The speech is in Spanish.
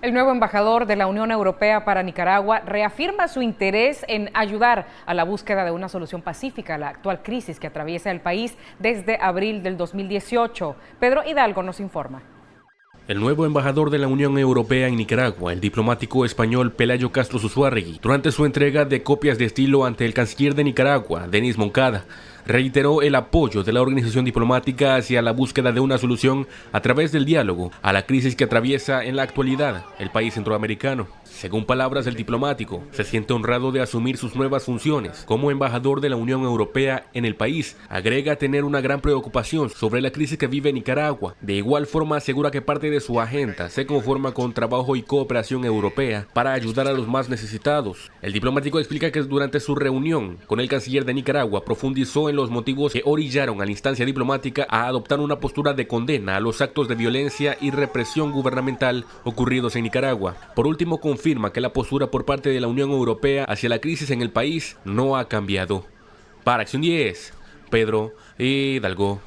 El nuevo embajador de la Unión Europea para Nicaragua reafirma su interés en ayudar a la búsqueda de una solución pacífica a la actual crisis que atraviesa el país desde abril del 2018. Pedro Hidalgo nos informa. El nuevo embajador de la Unión Europea en Nicaragua, el diplomático español Pelayo Castro Suzuarregui, durante su entrega de copias de estilo ante el canciller de Nicaragua, Denis Moncada, reiteró el apoyo de la organización diplomática hacia la búsqueda de una solución a través del diálogo a la crisis que atraviesa en la actualidad el país centroamericano. Según palabras del diplomático, se siente honrado de asumir sus nuevas funciones como embajador de la Unión Europea en el país. Agrega tener una gran preocupación sobre la crisis que vive Nicaragua. De igual forma, asegura que parte de su agenda se conforma con trabajo y cooperación europea para ayudar a los más necesitados. El diplomático explica que durante su reunión con el canciller de Nicaragua profundizó en los motivos que orillaron a la instancia diplomática a adoptar una postura de condena a los actos de violencia y represión gubernamental ocurridos en Nicaragua. Por último, confirma que la postura por parte de la Unión Europea hacia la crisis en el país no ha cambiado. Para Acción 10, Pedro Hidalgo.